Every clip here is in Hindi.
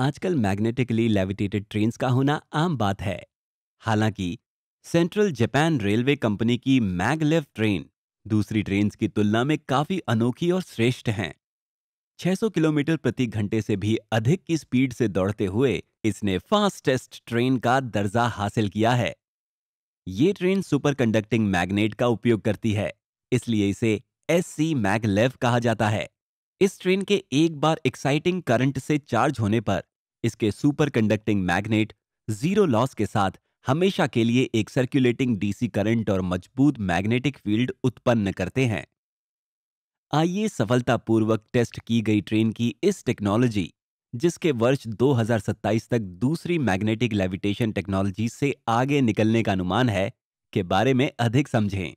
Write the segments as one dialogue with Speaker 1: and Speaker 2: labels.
Speaker 1: आजकल मैग्नेटिकली लेविटेटेड ट्रेन्स का होना आम बात है हालांकि सेंट्रल जापान रेलवे कंपनी की मैगलेव ट्रेन दूसरी ट्रेन की तुलना में काफी अनोखी और श्रेष्ठ हैं 600 किलोमीटर प्रति घंटे से भी अधिक की स्पीड से दौड़ते हुए इसने फास्टेस्ट ट्रेन का दर्जा हासिल किया है ये ट्रेन सुपर कंडक्टिंग मैग्नेट का उपयोग करती है इसलिए इसे एस सी मैगलेव कहा जाता है इस ट्रेन के एक बार एक्साइटिंग करंट से चार्ज होने पर इसके superconducting magnet zero loss के साथ हमेशा के लिए एक सर्कुलेटिंग डीसी करंट और मजबूत मैग्नेटिक फील्ड उत्पन्न करते हैं आइए सफलतापूर्वक टेस्ट की गई ट्रेन की इस टेक्नोलॉजी जिसके वर्ष 2027 तक दूसरी मैग्नेटिक लेविटेशन टेक्नोलॉजी से आगे निकलने का अनुमान है के बारे में अधिक समझें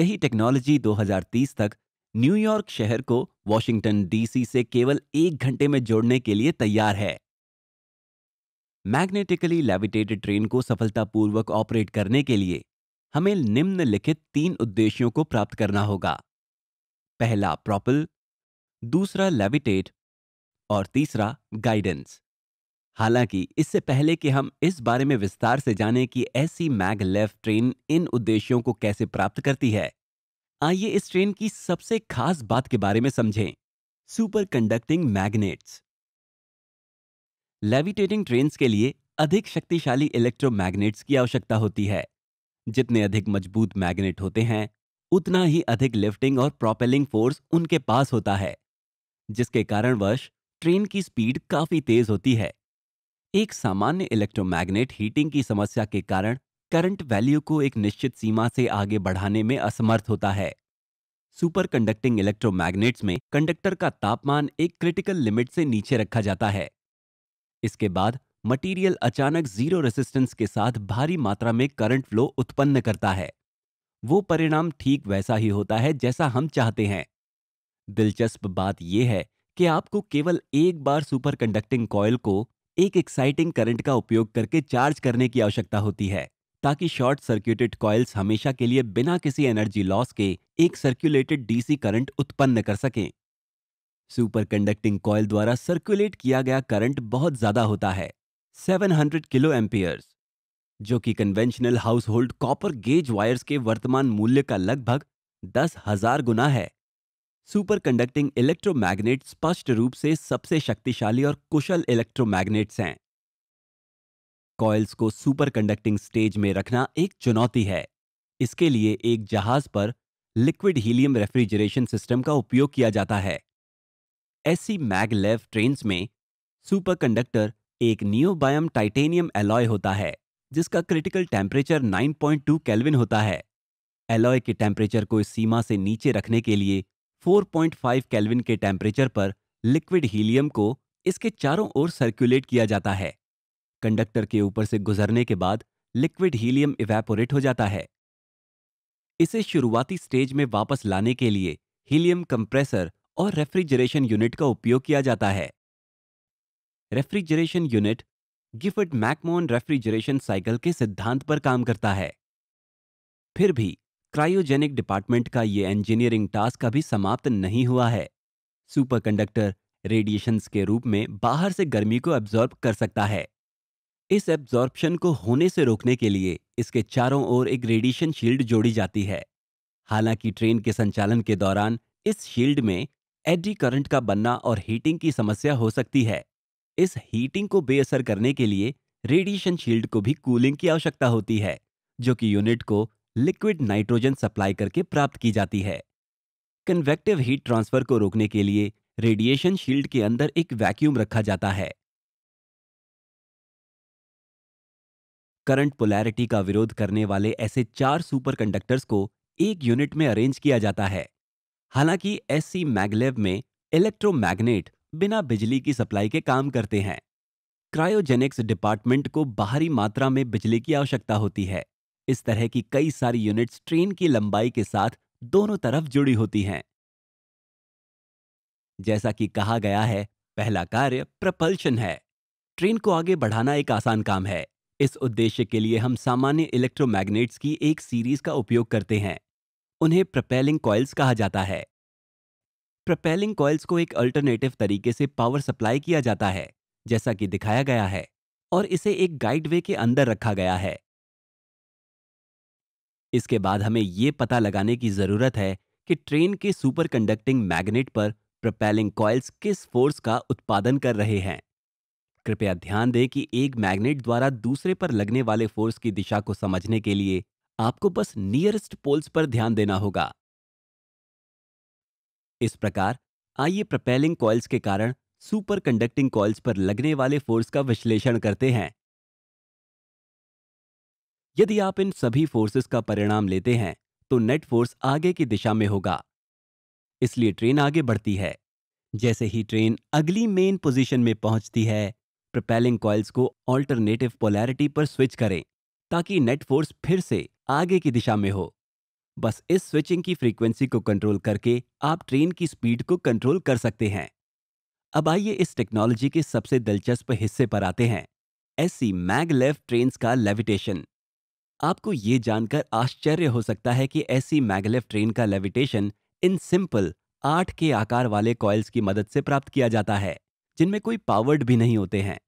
Speaker 1: यही टेक्नोलॉजी 2030 तक न्यूयॉर्क शहर को वॉशिंगटन डीसी से केवल एक घंटे में जोड़ने के लिए तैयार है मैग्नेटिकली लेविटेटेड ट्रेन को सफलतापूर्वक ऑपरेट करने के लिए हमें निम्नलिखित तीन उद्देश्यों को प्राप्त करना होगा पहला प्रॉपल दूसरा लेविटेट और तीसरा गाइडेंस हालांकि इससे पहले कि हम इस बारे में विस्तार से जानें कि ऐसी मैग लेफ ट्रेन इन उद्देश्यों को कैसे प्राप्त करती है आइए इस ट्रेन की सबसे खास बात के बारे में समझें superconducting magnets levitating trains के लिए अधिक शक्तिशाली इलेक्ट्रोमैग्नेट्स की आवश्यकता होती है जितने अधिक मजबूत मैग्नेट होते हैं उतना ही अधिक लिफ्टिंग और प्रोपेलिंग फोर्स उनके पास होता है जिसके कारणवश ट्रेन की स्पीड काफी तेज होती है एक सामान्य इलेक्ट्रोमैग्नेट हीटिंग की समस्या के कारण करंट वैल्यू को एक निश्चित सीमा से आगे बढ़ाने में असमर्थ होता है सुपर कंडक्टिंग इलेक्ट्रोमैग्नेट्स में कंडक्टर का तापमान एक क्रिटिकल लिमिट से नीचे रखा जाता है इसके बाद मटेरियल अचानक जीरो रेसिस्टेंस के साथ भारी मात्रा में करंट फ्लो उत्पन्न करता है वो परिणाम ठीक वैसा ही होता है जैसा हम चाहते हैं दिलचस्प बात यह है कि आपको केवल एक बार सुपर कंडक्टिंग कॉयल को एक एक्साइटिंग करंट का उपयोग करके चार्ज करने की आवश्यकता होती है ताकि शॉर्ट सर्क्यूटेड कॉयल्स हमेशा के लिए बिना किसी एनर्जी लॉस के एक सर्क्यूलेटेड डीसी करंट उत्पन्न कर सकें सुपर कंडक्टिंग कॉयल द्वारा सर्कुलेट किया गया करंट बहुत ज्यादा होता है 700 किलो एम्पियर्स जो कि conventional household copper gauge wires के वर्तमान मूल्य का लगभग दस हजार गुना है सुपर कंडक्टिंग इलेक्ट्रोमैग्नेट स्पष्ट रूप से सबसे शक्तिशाली और कुशल इलेक्ट्रोमैग्नेट्स हैं कॉइल्स को सुपरकंडक्टिंग स्टेज में रखना एक चुनौती है इसके लिए एक जहाज पर लिक्विड हीलियम रेफ्रिजरेशन सिस्टम का उपयोग किया जाता है ऐसी मैगलेव ट्रेन्स में सुपरकंडक्टर एक नियोबायम टाइटेनियम एलॉय होता है जिसका क्रिटिकल टेम्परेचर 9.2 केल्विन होता है एलॉय के टेम्परेचर को इस सीमा से नीचे रखने के लिए 4.5 केल्विन के टेम्परेचर पर लिक्विड हीलियम को इसके चारों ओर सर्कुलेट किया जाता है कंडक्टर के ऊपर से गुजरने के बाद लिक्विड हीलियम इवेपोरेट हो जाता है इसे शुरुआती स्टेज में वापस लाने के लिए हीलियम कंप्रेसर और रेफ्रिजरेशन यूनिट का उपयोग किया जाता है refrigeration unit Gifford McMahon refrigeration cycle के सिद्धांत पर काम करता है फिर भी क्रायोजेनिक डिपार्टमेंट का ये इंजीनियरिंग टास्क अभी समाप्त नहीं हुआ है सुपरकंडक्टर रेडिएशंस के रूप में बाहर से गर्मी को एब्जॉर्ब कर सकता है इस एब्जॉर्प्शन को होने से रोकने के लिए इसके चारों ओर एक रेडिएशन शील्ड जोड़ी जाती है हालांकि ट्रेन के संचालन के दौरान इस शील्ड में एडी करंट का बनना और हीटिंग की समस्या हो सकती है इस हीटिंग को बेअसर करने के लिए रेडिएशन शील्ड को भी कूलिंग की आवश्यकता होती है जो कि यूनिट को लिक्विड नाइट्रोजन सप्लाई करके प्राप्त की जाती है कन्वेक्टिव हीट ट्रांसफर को रोकने के लिए रेडिएशन शील्ड के अंदर एक वैक्यूम रखा जाता है करंट पोलैरिटी का विरोध करने वाले ऐसे चार सुपरकंडक्टर्स को एक यूनिट में अरेंज किया जाता है हालांकि एस सी मैगलेव में इलेक्ट्रोमैग्नेट बिना बिजली की सप्लाई के काम करते हैं क्रायोजेनिक्स डिपार्टमेंट को बाहरी मात्रा में बिजली की आवश्यकता होती है इस तरह की कई सारी यूनिट्स ट्रेन की लंबाई के साथ दोनों तरफ जुड़ी होती हैं जैसा कि कहा गया है पहला कार्य प्रपल्शन है ट्रेन को आगे बढ़ाना एक आसान काम है इस उद्देश्य के लिए हम सामान्य इलेक्ट्रोमैग्नेट्स की एक सीरीज का उपयोग करते हैं उन्हें प्रपेलिंग कॉइल्स कहा जाता है प्रपेलिंग कॉइल्स को एक अल्टरनेटिव तरीके से पावर सप्लाई किया जाता है जैसा कि दिखाया गया है और इसे एक गाइडवे के अंदर रखा गया है इसके बाद हमें ये पता लगाने की जरूरत है कि ट्रेन के सुपर कंडक्टिंग मैग्नेट पर प्रपेलिंग कॉइल्स किस फोर्स का उत्पादन कर रहे हैं कृपया ध्यान दें कि एक मैग्नेट द्वारा दूसरे पर लगने वाले फोर्स की दिशा को समझने के लिए आपको बस नियरेस्ट पोल्स पर ध्यान देना होगा इस प्रकार आइए प्रपेलिंग कॉइल्स के कारण सुपर कंडक्टिंग कॉइल्स पर लगने वाले फोर्स का विश्लेषण करते हैं यदि आप इन सभी फोर्सेस का परिणाम लेते हैं तो नेट फोर्स आगे की दिशा में होगा इसलिए ट्रेन आगे बढ़ती है जैसे ही ट्रेन अगली मेन पोजीशन में पहुंचती है प्रोपेलिंग कॉइल्स को ऑल्टरनेटिव पोलैरिटी पर स्विच करें ताकि नेट फोर्स फिर से आगे की दिशा में हो बस इस स्विचिंग की फ्रीक्वेंसी को कंट्रोल करके आप ट्रेन की स्पीड को कंट्रोल कर सकते हैं अब आइए इस टेक्नोलॉजी के सबसे दिलचस्प हिस्से पर आते हैं ऐसी मैगलेव ट्रेन का लेविटेशन आपको ये जानकर आश्चर्य हो सकता है कि ऐसी मैगलेव ट्रेन का लेविटेशन इन सिंपल आठ के आकार वाले कॉयल्स की मदद से प्राप्त किया जाता है जिनमें कोई पावर्ड भी नहीं होते हैं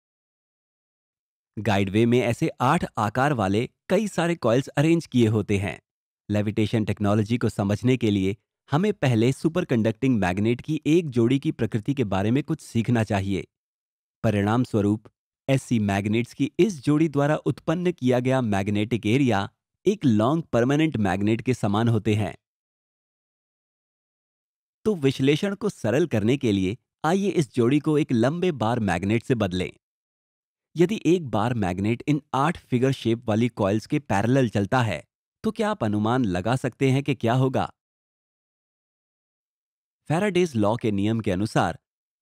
Speaker 1: गाइडवे में ऐसे आठ आकार वाले कई सारे कॉइल्स अरेंज किए होते हैं लेविटेशन टेक्नोलॉजी को समझने के लिए हमें पहले सुपरकंडक्टिंग मैग्नेट की एक जोड़ी की प्रकृति के बारे में कुछ सीखना चाहिए परिणाम स्वरूप ऐसी मैग्नेट्स की इस जोड़ी द्वारा उत्पन्न किया गया मैग्नेटिक एरिया एक लॉन्ग परमानेंट मैग्नेट के समान होते हैं तो विश्लेषण को सरल करने के लिए आइए इस जोड़ी को एक लंबे बार मैग्नेट से बदलें यदि एक बार मैग्नेट इन आठ फिगर शेप वाली कॉइल्स के पैरेलल चलता है तो क्या आप अनुमान लगा सकते हैं कि क्या होगा फेराडेज लॉ के नियम के अनुसार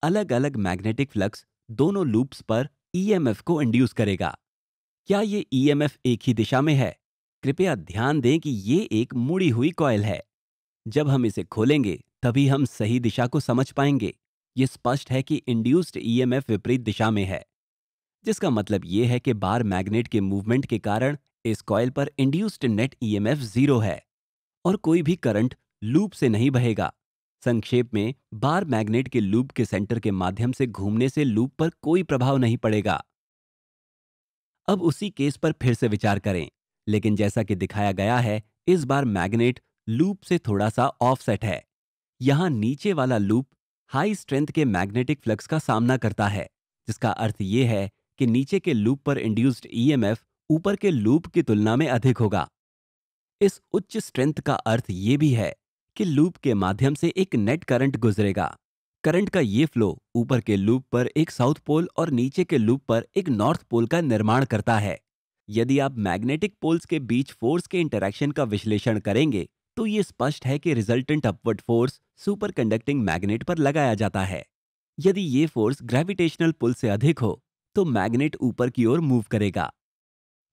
Speaker 1: अलग अलग मैग्नेटिक फ्लक्स दोनों लूप्स पर ईएमएफ e को इंड्यूस करेगा क्या ये ईएमएफ e एक ही दिशा में है कृपया ध्यान दें कि ये एक मुड़ी हुई कॉयल है जब हम इसे खोलेंगे तभी हम सही दिशा को समझ पाएंगे ये स्पष्ट है कि इंड्यूस्ड ईएमएफ e विपरीत दिशा में है जिसका मतलब ये है कि बार मैग्नेट के मूवमेंट के कारण इस कॉयल पर induced net EMF e zero है और कोई भी करंट लूप से नहीं बहेगा संक्षेप में बार मैग्नेट के लूप के सेंटर के माध्यम से घूमने से लूप पर कोई प्रभाव नहीं पड़ेगा अब उसी केस पर फिर से विचार करें लेकिन जैसा कि दिखाया गया है इस बार मैग्नेट लूप से थोड़ा सा ऑफसेट है यहां नीचे वाला लूप हाई स्ट्रेंथ के मैग्नेटिक फ्लक्स का सामना करता है जिसका अर्थ यह है कि नीचे के लूप पर इंड्यूस्ड ईएमएफ e ऊपर के लूप की तुलना में अधिक होगा इस उच्च स्ट्रेंथ का अर्थ ये भी है कि लूप के माध्यम से एक नेट करंट गुजरेगा करंट का ये फ्लो ऊपर के लूप पर एक साउथ पोल और नीचे के लूप पर एक नॉर्थ पोल का निर्माण करता है यदि आप मैग्नेटिक पोल्स के बीच फोर्स के इंटरेक्शन का विश्लेषण करेंगे तो ये स्पष्ट है कि resultant upward force superconducting magnet पर लगाया जाता है यदि ये फोर्स ग्रेविटेशनल पुल से अधिक हो तो मैग्नेट ऊपर की ओर मूव करेगा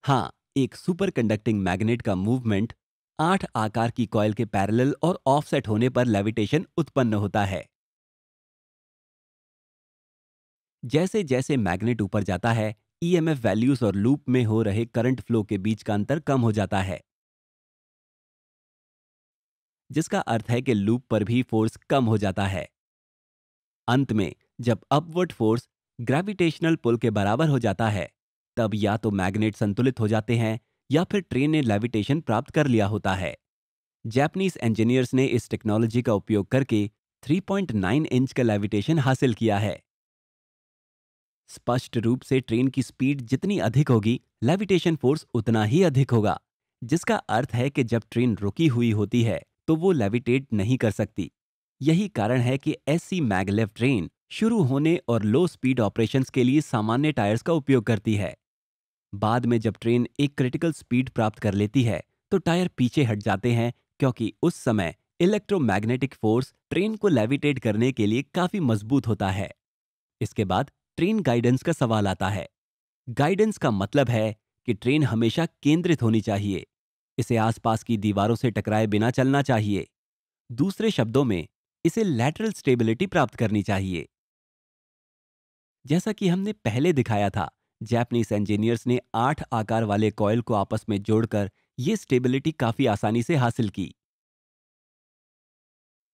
Speaker 1: हाँ एक सुपर कंडक्टिंग मैग्नेट का मूवमेंट आठ आकार की कॉयल के पैरेलल और ऑफसेट होने पर लेविटेशन उत्पन्न होता है जैसे जैसे मैग्नेट ऊपर जाता है ईएमएफ e वैल्यूज और लूप में हो रहे करंट फ्लो के बीच का अंतर कम हो जाता है जिसका अर्थ है कि लूप पर भी फोर्स कम हो जाता है अंत में जब अपवर्ड फोर्स ग्रेविटेशनल पुल के बराबर हो जाता है तब या तो मैग्नेट संतुलित हो जाते हैं या फिर ट्रेन ने लेविटेशन प्राप्त कर लिया होता है जैपनीज इंजीनियर्स ने इस टेक्नोलॉजी का उपयोग करके 3.9 इंच का लेविटेशन हासिल किया है स्पष्ट रूप से ट्रेन की स्पीड जितनी अधिक होगी लेविटेशन फोर्स उतना ही अधिक होगा जिसका अर्थ है कि जब ट्रेन रुकी हुई होती है तो वो लेविटेट नहीं कर सकती यही कारण है कि ऐसी मैगलेव ट्रेन शुरू होने और लो स्पीड ऑपरेशंस के लिए सामान्य टायर्स का उपयोग करती है बाद में जब ट्रेन एक क्रिटिकल स्पीड प्राप्त कर लेती है तो टायर पीछे हट जाते हैं क्योंकि उस समय इलेक्ट्रोमैग्नेटिक फोर्स ट्रेन को लेविटेट करने के लिए काफी मजबूत होता है इसके बाद ट्रेन गाइडेंस का सवाल आता है गाइडेंस का मतलब है कि ट्रेन हमेशा केंद्रित होनी चाहिए इसे आसपास की दीवारों से टकराए बिना चलना चाहिए दूसरे शब्दों में इसे लैटरल स्टेबिलिटी प्राप्त करनी चाहिए जैसा कि हमने पहले दिखाया था जैपनीज इंजीनियर्स ने आठ आकार वाले कॉयल को आपस में जोड़कर ये स्टेबिलिटी काफी आसानी से हासिल की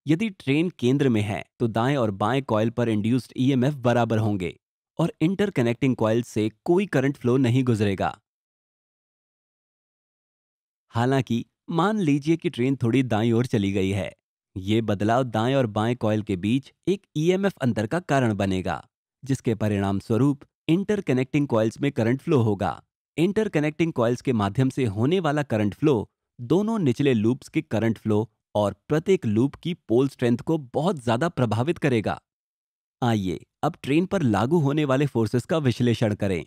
Speaker 1: यदि ट्रेन केंद्र में है तो दाएं और बाएं कॉयल पर इंड्यूस्ड ईएमएफ e बराबर होंगे और इंटरकनेक्टिंग कॉयल से कोई करंट फ्लो नहीं गुजरेगा हालांकि मान लीजिए कि ट्रेन थोड़ी दाई ओर चली गई है ये बदलाव दाएं और बाएं कॉयल के बीच एक ईएमएफ e अंतर का कारण बनेगा जिसके परिणाम स्वरूप इंटरकनेक्टिंग कॉइल्स में करंट फ्लो होगा इंटरकनेक्टिंग कॉइल्स के माध्यम से होने वाला करंट फ्लो दोनों निचले लूप्स के करंट फ्लो और प्रत्येक लूप की पोल स्ट्रेंथ को बहुत ज्यादा प्रभावित करेगा आइए अब ट्रेन पर लागू होने वाले फोर्सेस का विश्लेषण करें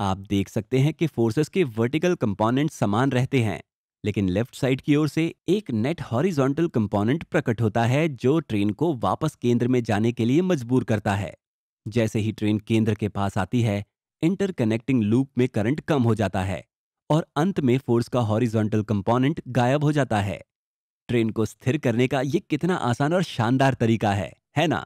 Speaker 1: आप देख सकते हैं कि फोर्सेस के वर्टिकल कंपोनेंट समान रहते हैं लेकिन लेफ्ट साइड की ओर से एक नेट हॉरिजॉन्टल कंपोनेंट प्रकट होता है जो ट्रेन को वापस केंद्र में जाने के लिए मजबूर करता है जैसे ही ट्रेन केंद्र के पास आती है इंटरकनेक्टिंग लूप में करंट कम हो जाता है और अंत में फोर्स का हॉरिजॉन्टल कंपोनेंट गायब हो जाता है ट्रेन को स्थिर करने का यह कितना आसान और शानदार तरीका है है ना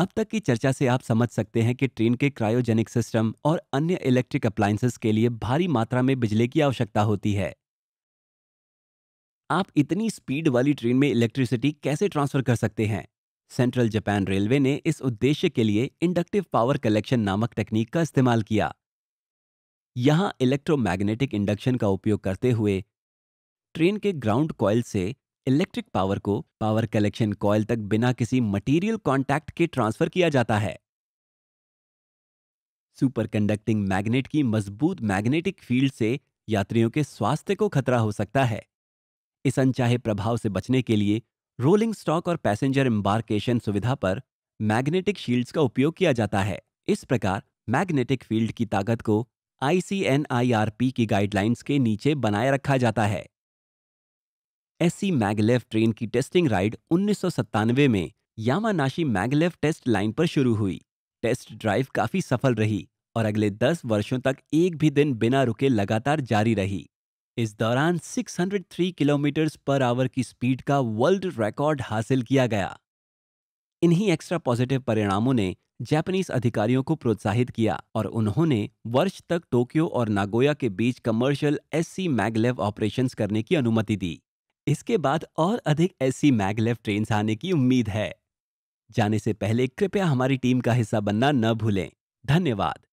Speaker 1: अब तक की चर्चा से आप समझ सकते हैं कि ट्रेन के क्रायोजेनिक सिस्टम और अन्य इलेक्ट्रिक अप्लायंसेस के लिए भारी मात्रा में बिजली की आवश्यकता होती है आप इतनी स्पीड वाली ट्रेन में इलेक्ट्रिसिटी कैसे ट्रांसफर कर सकते हैं सेंट्रल जापान रेलवे ने इस उद्देश्य के लिए इंडक्टिव पावर कलेक्शन नामक तकनीक का इस्तेमाल किया यहां इलेक्ट्रोमैग्नेटिक इंडक्शन का उपयोग करते हुए ट्रेन के ग्राउंड कॉयल से इलेक्ट्रिक पावर को पावर कलेक्शन कॉयल तक बिना किसी मटेरियल कॉन्टैक्ट के ट्रांसफर किया जाता है सुपर कंडक्टिंग मैग्नेट की मजबूत मैग्नेटिक फील्ड से यात्रियों के स्वास्थ्य को खतरा हो सकता है इस अनचाहे प्रभाव से बचने के लिए रोलिंग स्टॉक और पैसेंजर एम्बार्केशन सुविधा पर मैग्नेटिक शील्ड्स का उपयोग किया जाता है इस प्रकार मैग्नेटिक फील्ड की ताकत को आईसीएनआईआरपी की गाइडलाइंस के नीचे बनाए रखा जाता है एससी मैगलेव ट्रेन की टेस्टिंग राइड उन्नीस में यामानाशी मैगलेव टेस्ट लाइन पर शुरू हुई टेस्ट ड्राइव काफी सफल रही और अगले 10 वर्षों तक एक भी दिन बिना रुके लगातार जारी रही इस दौरान 603 किलोमीटर पर आवर की स्पीड का वर्ल्ड रिकॉर्ड हासिल किया गया इन्हीं एक्स्ट्रा पॉजिटिव परिणामों ने जापानीज अधिकारियों को प्रोत्साहित किया और उन्होंने वर्ष तक टोक्यो और नागोया के बीच कमर्शियल एस मैगलेव ऑपरेशन करने की अनुमति दी इसके बाद और अधिक एस मैगलेव ट्रेन आने की उम्मीद है जाने से पहले कृपया हमारी टीम का हिस्सा बनना न भूलें धन्यवाद